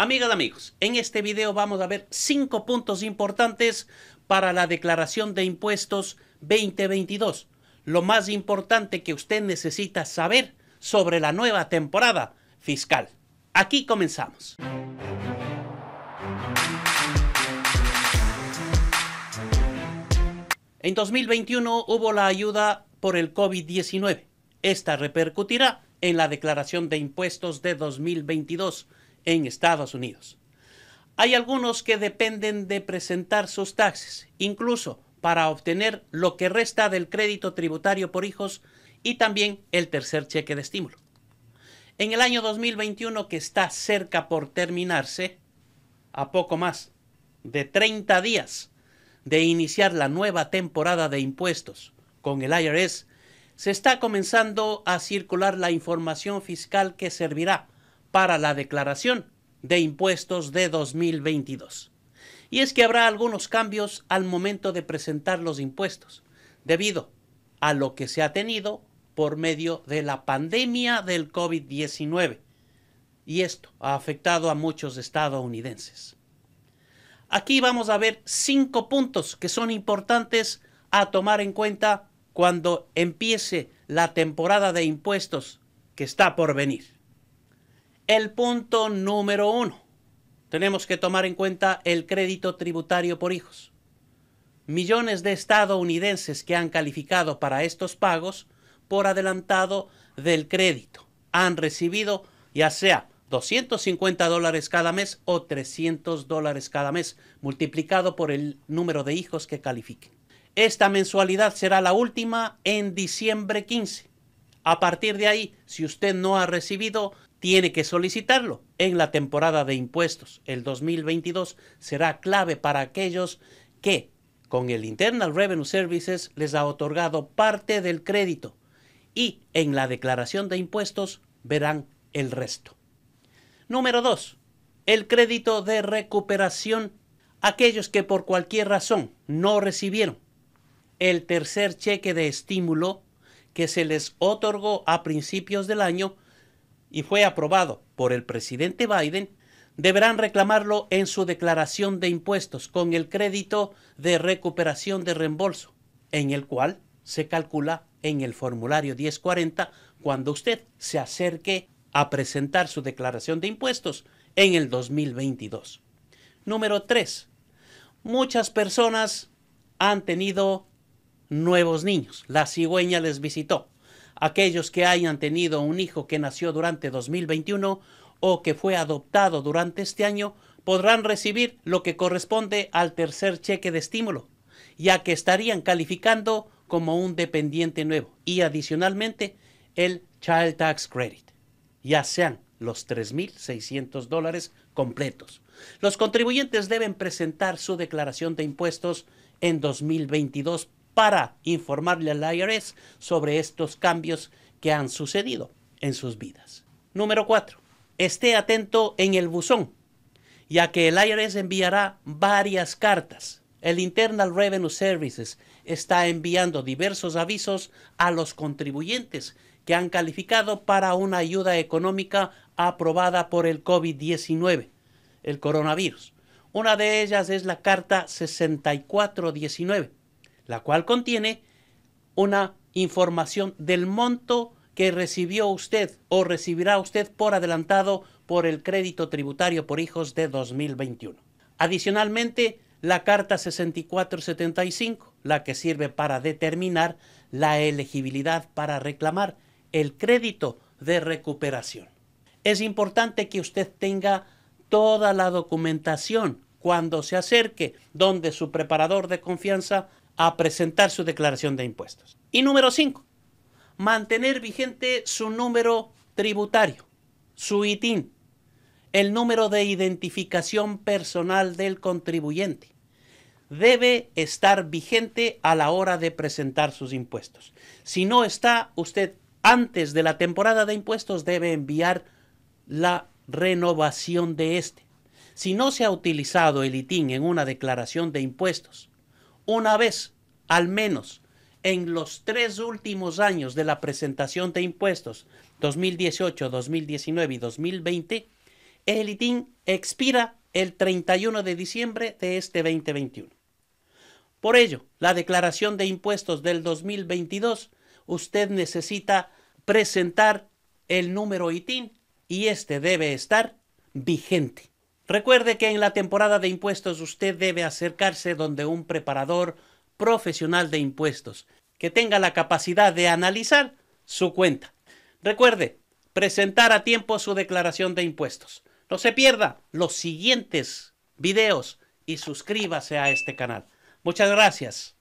Amigas, amigos, en este video vamos a ver cinco puntos importantes para la declaración de impuestos 2022. Lo más importante que usted necesita saber sobre la nueva temporada fiscal. Aquí comenzamos. En 2021 hubo la ayuda por el COVID-19. Esta repercutirá en la declaración de impuestos de 2022 en Estados Unidos. Hay algunos que dependen de presentar sus taxes, incluso para obtener lo que resta del crédito tributario por hijos y también el tercer cheque de estímulo. En el año 2021 que está cerca por terminarse, a poco más de 30 días de iniciar la nueva temporada de impuestos con el IRS, se está comenzando a circular la información fiscal que servirá para la declaración de impuestos de 2022. Y es que habrá algunos cambios al momento de presentar los impuestos, debido a lo que se ha tenido por medio de la pandemia del COVID-19. Y esto ha afectado a muchos estadounidenses. Aquí vamos a ver cinco puntos que son importantes a tomar en cuenta cuando empiece la temporada de impuestos que está por venir. El punto número uno. Tenemos que tomar en cuenta el crédito tributario por hijos. Millones de estadounidenses que han calificado para estos pagos por adelantado del crédito han recibido ya sea 250 dólares cada mes o 300 dólares cada mes, multiplicado por el número de hijos que califiquen. Esta mensualidad será la última en diciembre 15. A partir de ahí, si usted no ha recibido, tiene que solicitarlo en la temporada de impuestos. El 2022 será clave para aquellos que con el Internal Revenue Services les ha otorgado parte del crédito y en la declaración de impuestos verán el resto. Número 2. El crédito de recuperación. Aquellos que por cualquier razón no recibieron el tercer cheque de estímulo que se les otorgó a principios del año y fue aprobado por el presidente Biden, deberán reclamarlo en su declaración de impuestos con el crédito de recuperación de reembolso, en el cual se calcula en el formulario 1040 cuando usted se acerque a presentar su declaración de impuestos en el 2022. Número 3. Muchas personas han tenido nuevos niños. La cigüeña les visitó aquellos que hayan tenido un hijo que nació durante 2021 o que fue adoptado durante este año podrán recibir lo que corresponde al tercer cheque de estímulo, ya que estarían calificando como un dependiente nuevo y adicionalmente el Child Tax Credit, ya sean los 3.600 dólares completos. Los contribuyentes deben presentar su declaración de impuestos en 2022 para informarle al IRS sobre estos cambios que han sucedido en sus vidas. Número 4. Esté atento en el buzón, ya que el IRS enviará varias cartas. El Internal Revenue Services está enviando diversos avisos a los contribuyentes que han calificado para una ayuda económica aprobada por el COVID-19, el coronavirus. Una de ellas es la carta 6419 la cual contiene una información del monto que recibió usted o recibirá usted por adelantado por el crédito tributario por hijos de 2021. Adicionalmente, la Carta 6475, la que sirve para determinar la elegibilidad para reclamar el crédito de recuperación. Es importante que usted tenga toda la documentación cuando se acerque donde su preparador de confianza a presentar su declaración de impuestos. Y número 5, mantener vigente su número tributario, su ITIN, el número de identificación personal del contribuyente. Debe estar vigente a la hora de presentar sus impuestos. Si no está, usted antes de la temporada de impuestos debe enviar la renovación de este. Si no se ha utilizado el ITIN en una declaración de impuestos una vez, al menos, en los tres últimos años de la presentación de impuestos 2018, 2019 y 2020, el ITIN expira el 31 de diciembre de este 2021. Por ello, la declaración de impuestos del 2022, usted necesita presentar el número ITIN y este debe estar vigente. Recuerde que en la temporada de impuestos usted debe acercarse donde un preparador profesional de impuestos que tenga la capacidad de analizar su cuenta. Recuerde, presentar a tiempo su declaración de impuestos. No se pierda los siguientes videos y suscríbase a este canal. Muchas gracias.